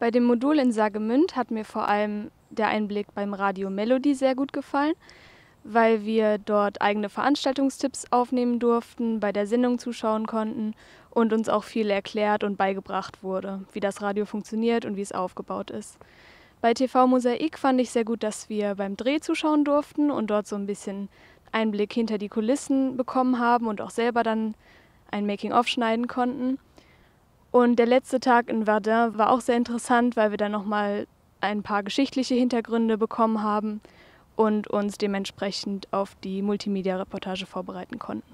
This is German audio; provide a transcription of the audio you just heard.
Bei dem Modul in Sagemünd hat mir vor allem der Einblick beim Radio Melody sehr gut gefallen, weil wir dort eigene Veranstaltungstipps aufnehmen durften, bei der Sendung zuschauen konnten und uns auch viel erklärt und beigebracht wurde, wie das Radio funktioniert und wie es aufgebaut ist. Bei TV Mosaik fand ich sehr gut, dass wir beim Dreh zuschauen durften und dort so ein bisschen Einblick hinter die Kulissen bekommen haben und auch selber dann ein Making-of schneiden konnten. Und der letzte Tag in Verdun war auch sehr interessant, weil wir dann nochmal ein paar geschichtliche Hintergründe bekommen haben und uns dementsprechend auf die Multimedia-Reportage vorbereiten konnten.